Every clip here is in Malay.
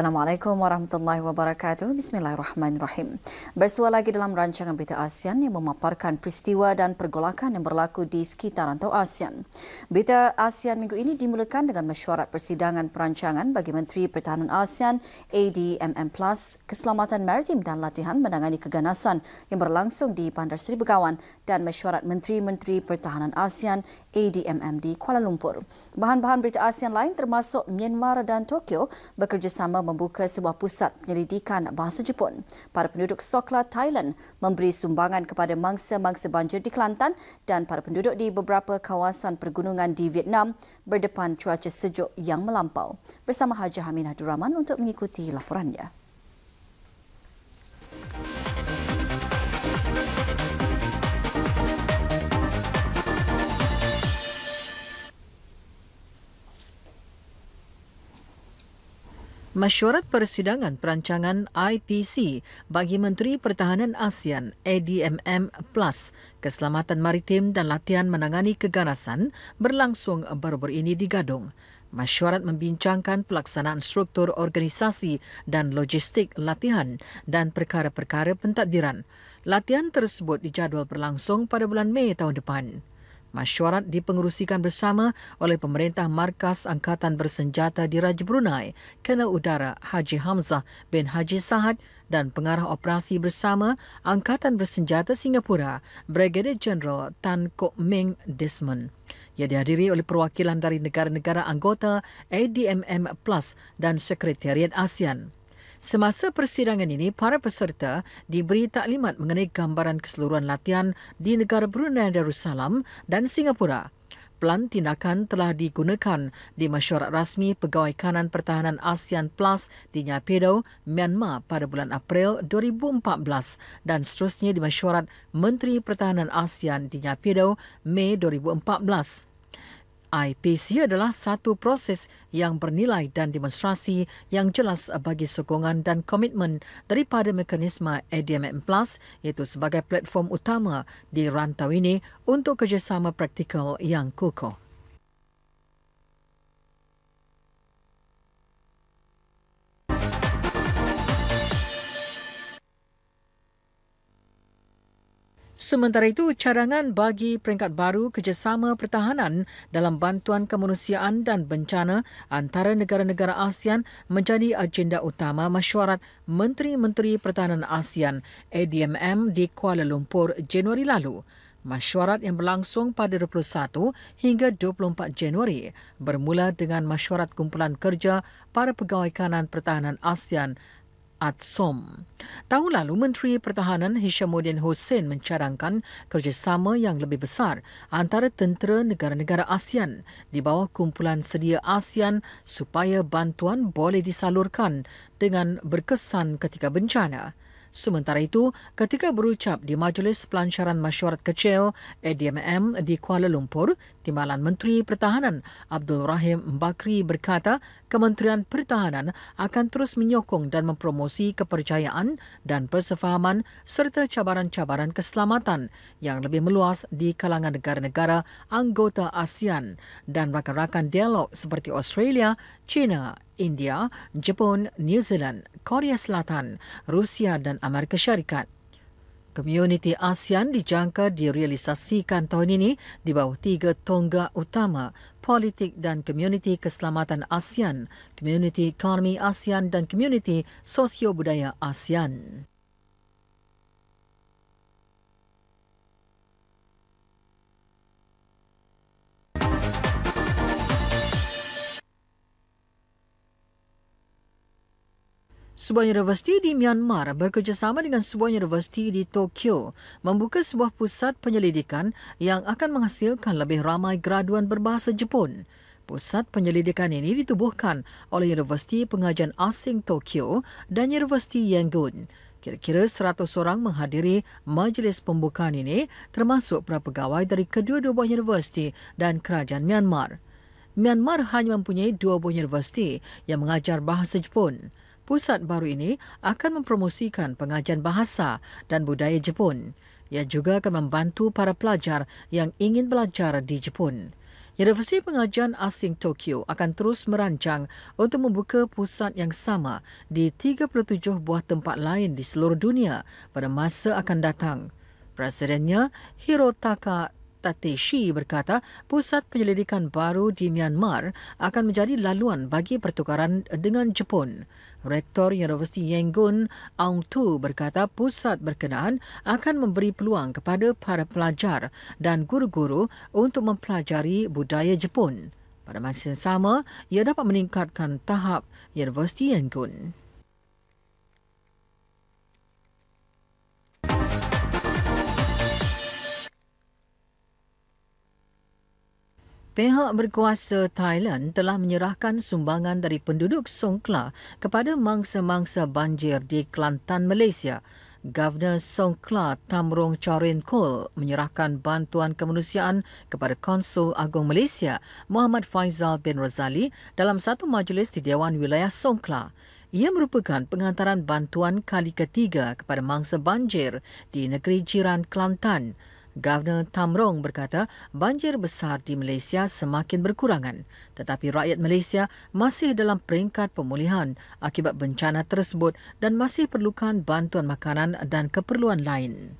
Assalamualaikum warahmatullahi wabarakatuh. Bismillahirrahmanirrahim. Bersua lagi dalam rancangan berita ASEAN yang memaparkan peristiwa dan pergolakan yang berlaku di sekitar rantau ASEAN. Berita ASEAN minggu ini dimulakan dengan mesyuarat persidangan perancangan bagi Menteri Pertahanan ASEAN, ADMM+, Keselamatan Maritim dan Latihan Menangani Keganasan yang berlangsung di Bandar Seri Begawan dan mesyuarat Menteri-Menteri Pertahanan ASEAN, ADMM di Kuala Lumpur. Bahan-bahan berita ASEAN lain termasuk Myanmar dan Tokyo bekerjasama membuka sebuah pusat penyelidikan bahasa Jepun. Para penduduk Sokla, Thailand memberi sumbangan kepada mangsa-mangsa banjir di Kelantan dan para penduduk di beberapa kawasan pergunungan di Vietnam berdepan cuaca sejuk yang melampau. Bersama Haji Hamidah Durrahman untuk mengikuti laporannya. Mesyuarat persidangan perancangan IPC bagi Menteri Pertahanan ASEAN ADMM Plus Keselamatan Maritim dan Latihan Menangani Keganasan berlangsung baru-baru ini di Gadong. Mesyuarat membincangkan pelaksanaan struktur organisasi dan logistik latihan dan perkara-perkara pentadbiran. Latihan tersebut dijadual berlangsung pada bulan Mei tahun depan. Masyarat dipengerusikan bersama oleh pemerintah Markas Angkatan Bersenjata di Raja Brunei, Kena Udara Haji Hamzah bin Haji Sahad dan Pengarah Operasi Bersama Angkatan Bersenjata Singapura, Brigadier General Tan Kok Ming Desmond. Ia dihadiri oleh perwakilan dari negara-negara anggota ADMM Plus dan Sekretariat ASEAN. Semasa persidangan ini, para peserta diberi taklimat mengenai gambaran keseluruhan latihan di negara Brunei Darussalam dan Singapura. Pelan tindakan telah digunakan di mesyuarat rasmi Pegawai Kanan Pertahanan ASEAN Plus di Naypyidaw, Myanmar pada bulan April 2014 dan seterusnya di mesyuarat Menteri Pertahanan ASEAN di Naypyidaw, Mei 2014. IPC adalah satu proses yang bernilai dan demonstrasi yang jelas bagi sokongan dan komitmen daripada mekanisme ADMM Plus iaitu sebagai platform utama di rantau ini untuk kerjasama praktikal yang kukuh. Sementara itu, cadangan bagi peringkat baru kerjasama pertahanan dalam bantuan kemanusiaan dan bencana antara negara-negara ASEAN menjadi agenda utama mesyuarat Menteri-Menteri Pertahanan ASEAN ADMM di Kuala Lumpur Januari lalu. Mesyuarat yang berlangsung pada 21 hingga 24 Januari bermula dengan mesyuarat kumpulan kerja para pegawai kanan pertahanan ASEAN ATSOM. Tahun lalu, Menteri Pertahanan Hishamuddin Hussein mencadangkan kerjasama yang lebih besar antara tentera negara-negara ASEAN di bawah kumpulan sedia ASEAN supaya bantuan boleh disalurkan dengan berkesan ketika bencana. Sementara itu, ketika berucap di Majlis Pelancaran Masyarakat Kecil EDMM di Kuala Lumpur, Timbalan Menteri Pertahanan Abdul Rahim Bakri berkata Kementerian Pertahanan akan terus menyokong dan mempromosi kepercayaan dan persefahaman serta cabaran-cabaran keselamatan yang lebih meluas di kalangan negara-negara anggota ASEAN dan rakan-rakan dialog seperti Australia, China, India, Jepun, New Zealand, Korea Selatan, Rusia dan Amerika Syarikat. Komuniti ASEAN dijangka direalisasikan tahun ini di bawah tiga tonggak utama, politik dan komuniti keselamatan ASEAN, komuniti ekonomi ASEAN dan komuniti sosio-budaya ASEAN. sebuah universiti di Myanmar bekerjasama dengan sebuah universiti di Tokyo membuka sebuah pusat penyelidikan yang akan menghasilkan lebih ramai graduan berbahasa Jepun. Pusat penyelidikan ini ditubuhkan oleh Universiti Pengajian Asing Tokyo dan Universiti Yangon. Kira-kira 100 orang menghadiri majlis pembukaan ini termasuk para pegawai dari kedua-dua buah universiti dan kerajaan Myanmar. Myanmar hanya mempunyai dua buah universiti yang mengajar bahasa Jepun pusat baru ini akan mempromosikan pengajian bahasa dan budaya Jepun. Ia juga akan membantu para pelajar yang ingin belajar di Jepun. Universiti Pengajian Asing Tokyo akan terus merancang untuk membuka pusat yang sama di 37 buah tempat lain di seluruh dunia pada masa akan datang. Presidennya, Hirotaka Tateshi berkata pusat penyelidikan baru di Myanmar akan menjadi laluan bagi pertukaran dengan Jepun. Rektor Universiti Yangon, Aung Thu berkata pusat berkenaan akan memberi peluang kepada para pelajar dan guru-guru untuk mempelajari budaya Jepun. Pada masa yang sama, ia dapat meningkatkan tahap Universiti Yangon. Pihak berkuasa Thailand telah menyerahkan sumbangan dari penduduk Songkla kepada mangsa-mangsa banjir di Kelantan, Malaysia. Governor Songkla Tamrong Chorin Kol menyerahkan bantuan kemanusiaan kepada Konsul Agung Malaysia Muhammad Faizal bin Razali dalam satu majlis di Dewan Wilayah Songkla. Ia merupakan penghantaran bantuan kali ketiga kepada mangsa banjir di negeri jiran Kelantan. Governor Tamrong berkata banjir besar di Malaysia semakin berkurangan tetapi rakyat Malaysia masih dalam peringkat pemulihan akibat bencana tersebut dan masih perlukan bantuan makanan dan keperluan lain.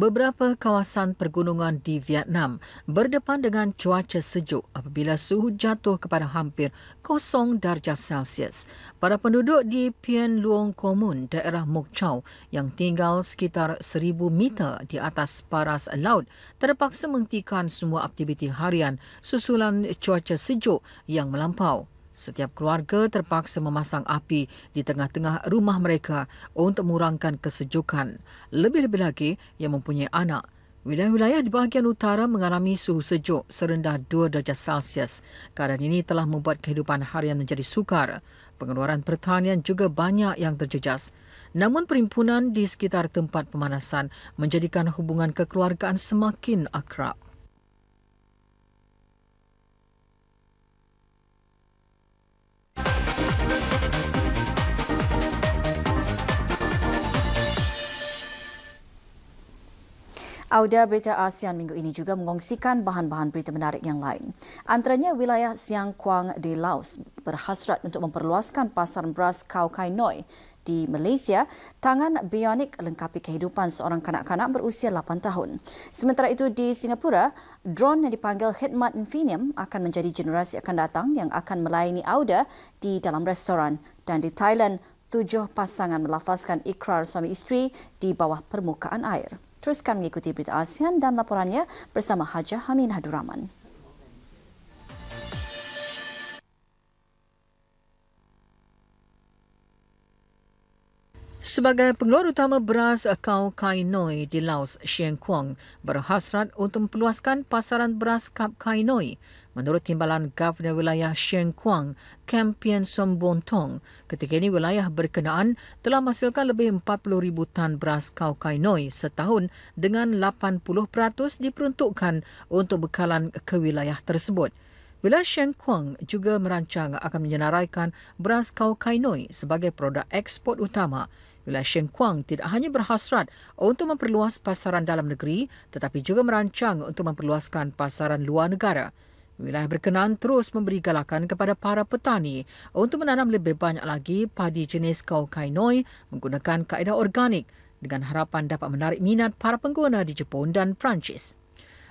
Beberapa kawasan pergunungan di Vietnam berdepan dengan cuaca sejuk apabila suhu jatuh kepada hampir kosong darjah Celsius. Para penduduk di Pien Luong Komun, daerah Mok Chau yang tinggal sekitar 1,000 meter di atas paras laut terpaksa menghentikan semua aktiviti harian susulan cuaca sejuk yang melampau. Setiap keluarga terpaksa memasang api di tengah-tengah rumah mereka untuk mengurangkan kesejukan. Lebih-lebih lagi yang mempunyai anak. Wilayah-wilayah di bahagian utara mengalami suhu sejuk serendah 2 darjah Celsius. Keadaan ini telah membuat kehidupan harian menjadi sukar. Pengeluaran pertanian juga banyak yang terjejas. Namun perimpunan di sekitar tempat pemanasan menjadikan hubungan kekeluargaan semakin akrab. Auda Berita ASEAN minggu ini juga mengongsikan bahan-bahan berita menarik yang lain. Antaranya wilayah Siang Kuang di Laos berhasrat untuk memperluaskan pasar beras Khao Kai Noi di Malaysia, tangan bionik lengkapi kehidupan seorang kanak-kanak berusia 8 tahun. Sementara itu di Singapura, drone yang dipanggil Hitmat Infinium akan menjadi generasi akan datang yang akan melayani Auda di dalam restoran. Dan di Thailand, tujuh pasangan melafazkan ikrar suami isteri di bawah permukaan air. Teruskan mengikuti berita ASEAN dan laporannya bersama Haja Hamin Haduraman. Sebagai pengeluar utama beras Kau kainoi di Laos, Sheng Kuang berhasrat untuk memperluaskan pasaran beras Kap kainoi. Menurut timbalan Governor Wilayah Sheng Kuang, Kempian Sombontong, ketika ini wilayah berkenaan telah menghasilkan lebih ribu tan beras kau kainoi setahun dengan 80% diperuntukkan untuk bekalan ke wilayah tersebut. Wilayah Sheng Kuang juga merancang akan menyenaraikan beras kau kainoi sebagai produk ekspor utama. Wilayah Sheng Kuang tidak hanya berhasrat untuk memperluas pasaran dalam negeri tetapi juga merancang untuk memperluaskan pasaran luar negara. Wilayah berkenaan terus memberi galakan kepada para petani untuk menanam lebih banyak lagi padi jenis kaukainoi menggunakan kaedah organik dengan harapan dapat menarik minat para pengguna di Jepun dan Perancis.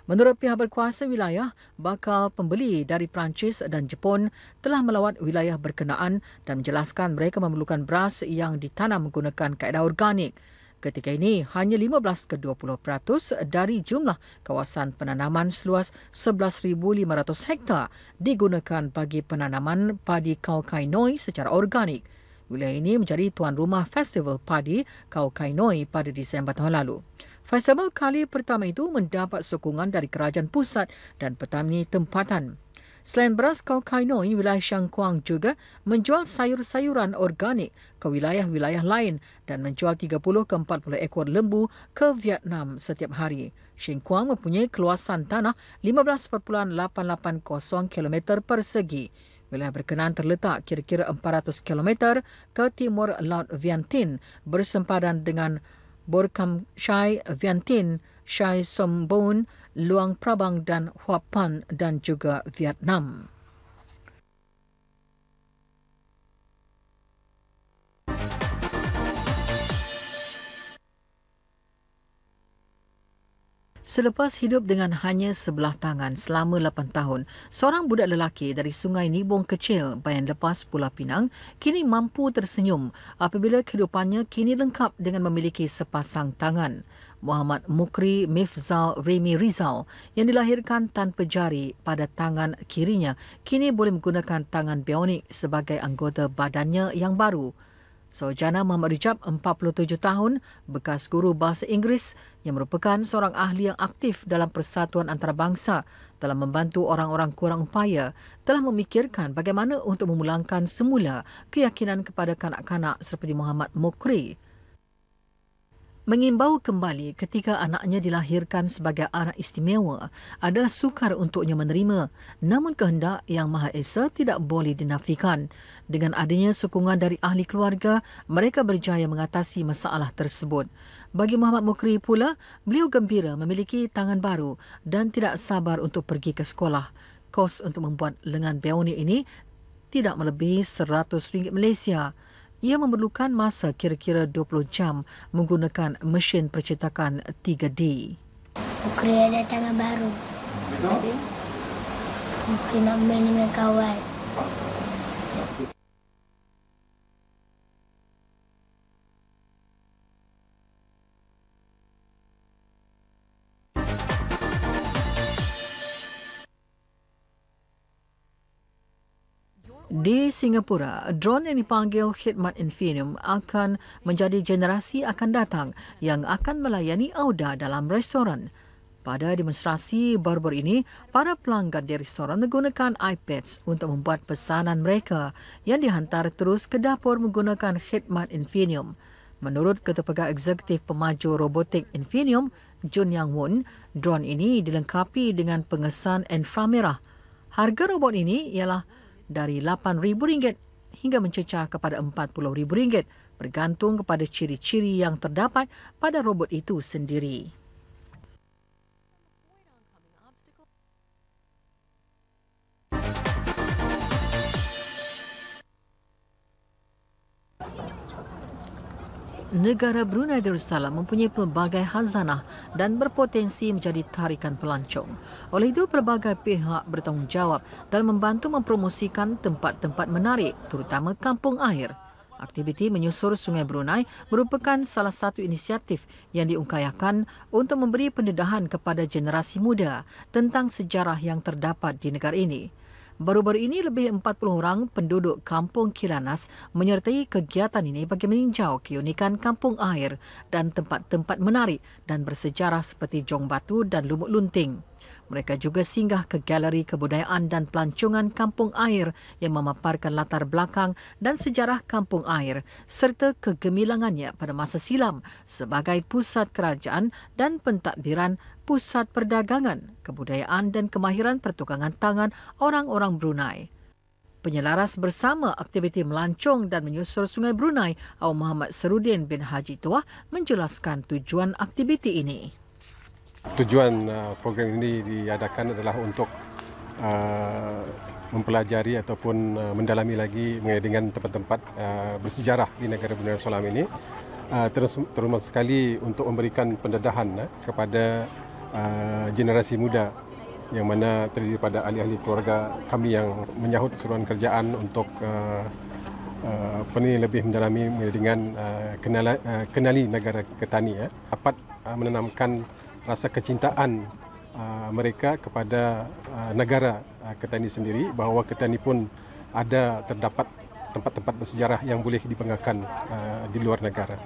Menurut pihak berkuasa wilayah, bakal pembeli dari Perancis dan Jepun telah melawat wilayah berkenaan dan menjelaskan mereka memerlukan beras yang ditanam menggunakan kaedah organik. Ketika ini, hanya 15 ke 20 peratus dari jumlah kawasan penanaman seluas 11,500 hektar digunakan bagi penanaman padi Kau secara organik. Wilayah ini menjadi tuan rumah Festival Padi Kau pada Disember tahun lalu. Festival kali pertama itu mendapat sokongan dari kerajaan pusat dan petani tempatan. Selain beras, Kau Kainoi, wilayah Shangkuang juga menjual sayur-sayuran organik ke wilayah-wilayah lain dan menjual 30 ke 40 ekor lembu ke Vietnam setiap hari. Shangkuang mempunyai keluasan tanah 15.880 km persegi. Wilayah berkenaan terletak kira-kira 400 km ke timur Laut Vientiane bersempadan dengan Borkamshai Vientiane Shai Sombon, Luang Prabang dan Huapan dan juga Vietnam. Selepas hidup dengan hanya sebelah tangan selama 8 tahun, seorang budak lelaki dari Sungai Nibong kecil, Bayan Lepas, Pulau Pinang, kini mampu tersenyum apabila kehidupannya kini lengkap dengan memiliki sepasang tangan. Muhammad Mukri Mifzal Remy Rizal yang dilahirkan tanpa jari pada tangan kirinya kini boleh menggunakan tangan bionik sebagai anggota badannya yang baru. Sojana Muhammad Rijab, 47 tahun, bekas guru bahasa Inggeris yang merupakan seorang ahli yang aktif dalam persatuan antarabangsa telah membantu orang-orang kurang upaya telah memikirkan bagaimana untuk memulangkan semula keyakinan kepada kanak-kanak seperti Muhammad Mokri mengimbau kembali ketika anaknya dilahirkan sebagai anak istimewa adalah sukar untuknya menerima namun kehendak yang maha esa tidak boleh dinafikan dengan adanya sokongan dari ahli keluarga mereka berjaya mengatasi masalah tersebut bagi Muhammad Mukri pula beliau gembira memiliki tangan baru dan tidak sabar untuk pergi ke sekolah kos untuk membuat lengan beoni ini tidak melebihi 100 ringgit Malaysia ia memerlukan masa kira-kira 20 jam menggunakan mesin percetakan 3D. Ukri ada tangan baru. Betul? Ukri nak main dengan kawan. Di Singapura, drone yang dipanggil Khidmat Infinium akan menjadi generasi akan datang yang akan melayani Auda dalam restoran. Pada demonstrasi baru ini, para pelanggan di restoran menggunakan iPads untuk membuat pesanan mereka yang dihantar terus ke dapur menggunakan Khidmat Infinium. Menurut Ketua Pegawai Eksekutif Pemaju Robotik Infinium, Jun Yang Won, drone ini dilengkapi dengan pengesan inframerah. Harga robot ini ialah dari RM8,000 hingga mencecah kepada RM40,000 bergantung kepada ciri-ciri yang terdapat pada robot itu sendiri. negara Brunei Darussalam mempunyai pelbagai hazanah dan berpotensi menjadi tarikan pelancong. Oleh itu, pelbagai pihak bertanggungjawab dalam membantu mempromosikan tempat-tempat menarik, terutama kampung air. Aktiviti menyusur Sungai Brunei merupakan salah satu inisiatif yang diungkayakan untuk memberi pendedahan kepada generasi muda tentang sejarah yang terdapat di negara ini. Baru-baru ini lebih 40 orang penduduk Kampung Kiranas menyertai kegiatan ini bagi meninjau keunikan kampung air dan tempat-tempat menarik dan bersejarah seperti Jong Batu dan Lumut Lunting. Mereka juga singgah ke Galeri Kebudayaan dan Pelancongan Kampung Air yang memaparkan latar belakang dan sejarah Kampung Air serta kegemilangannya pada masa silam sebagai pusat kerajaan dan pentadbiran pusat perdagangan, kebudayaan dan kemahiran pertukangan tangan orang-orang Brunei. Penyelaras bersama aktiviti melancong dan menyusur Sungai Brunei, Awang Muhammad Serudin bin Haji Tuah menjelaskan tujuan aktiviti ini. Tujuan uh, program ini diadakan adalah untuk uh, mempelajari ataupun uh, mendalami lagi dengan tempat-tempat bersejarah di negara Brunei Darussalam ini. Uh, terus sekali untuk memberikan pendedahan eh, kepada generasi muda yang mana terdiri pada ahli-ahli keluarga kami yang menyahut seruan kerjaan untuk uh, uh, lebih mendalami dengan kenali, negara ketani. ya eh. dapat menanamkan rasa kecintaan uh, mereka kepada uh, negara uh, Ketani sendiri bahawa Ketani pun ada terdapat tempat-tempat bersejarah yang boleh dibanggakan uh, di luar negara.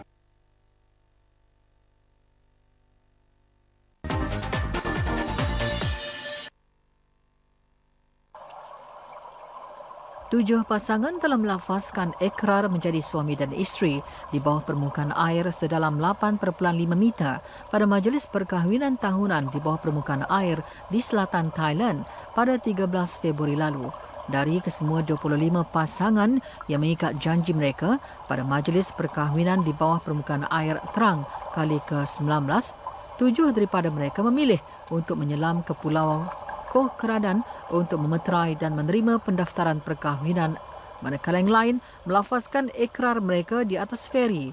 Tujuh pasangan telah melafazkan ikrar menjadi suami dan isteri di bawah permukaan air sedalam 8.5 meter pada majlis perkahwinan tahunan di bawah permukaan air di selatan Thailand pada 13 Februari lalu. Dari kesemua 25 pasangan yang mengikat janji mereka pada majlis perkahwinan di bawah permukaan air terang kali ke-19, tujuh daripada mereka memilih untuk menyelam ke pulau Kuh Keradan untuk memeterai dan menerima pendaftaran perkahwinan. Manakala yang lain melafazkan ikrar mereka di atas feri.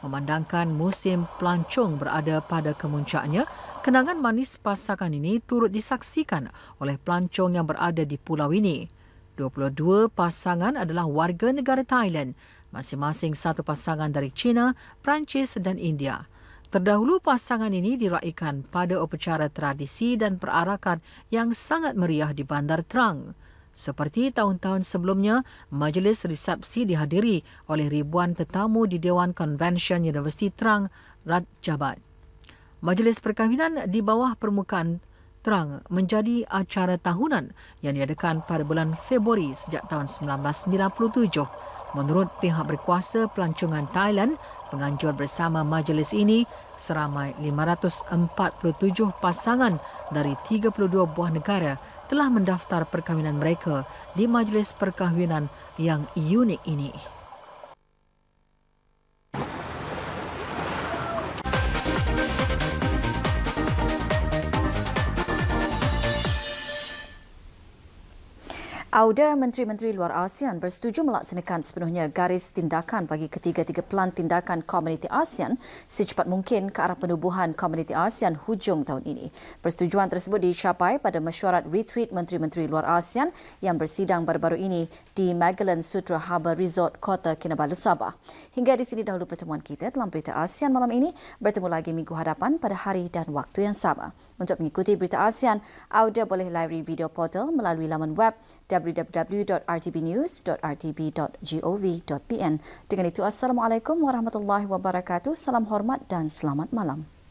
Memandangkan musim pelancong berada pada kemuncaknya, kenangan manis pasangan ini turut disaksikan oleh pelancong yang berada di pulau ini. 22 pasangan adalah warga negara Thailand, masing-masing satu pasangan dari China, Perancis dan India. Terdahulu pasangan ini diraikan pada upacara tradisi dan perarakan yang sangat meriah di Bandar Terang. Seperti tahun-tahun sebelumnya, majlis resepsi dihadiri oleh ribuan tetamu di Dewan Convention Universiti Terang, Rad Majlis perkahwinan di bawah permukaan Terang menjadi acara tahunan yang diadakan pada bulan Februari sejak tahun 1997. Menurut pihak berkuasa pelancongan Thailand, penganjur bersama majlis ini seramai 547 pasangan dari 32 buah negara telah mendaftar perkahwinan mereka di majlis perkahwinan yang unik ini. AUDA menteri-menteri luar ASEAN bersetuju melaksanakan sepenuhnya garis tindakan bagi ketiga-tiga pelan tindakan komuniti ASEAN secepat mungkin ke arah penubuhan komuniti ASEAN hujung tahun ini. Persetujuan tersebut dicapai pada mesyuarat retreat menteri-menteri luar ASEAN yang bersidang baru-baru ini di Magellan Sutra Harbour Resort Kota Kinabalu Sabah. Hingga di sini dahulu pertemuan kita dalam berita ASEAN malam ini bertemu lagi minggu hadapan pada hari dan waktu yang sama. Untuk mengikuti berita ASEAN, AUDA boleh layari video portal melalui laman web www www.rtbnews.rtb.gov.pn. Dengan itu, Assalamualaikum Warahmatullahi Wabarakatuh. Salam hormat dan selamat malam.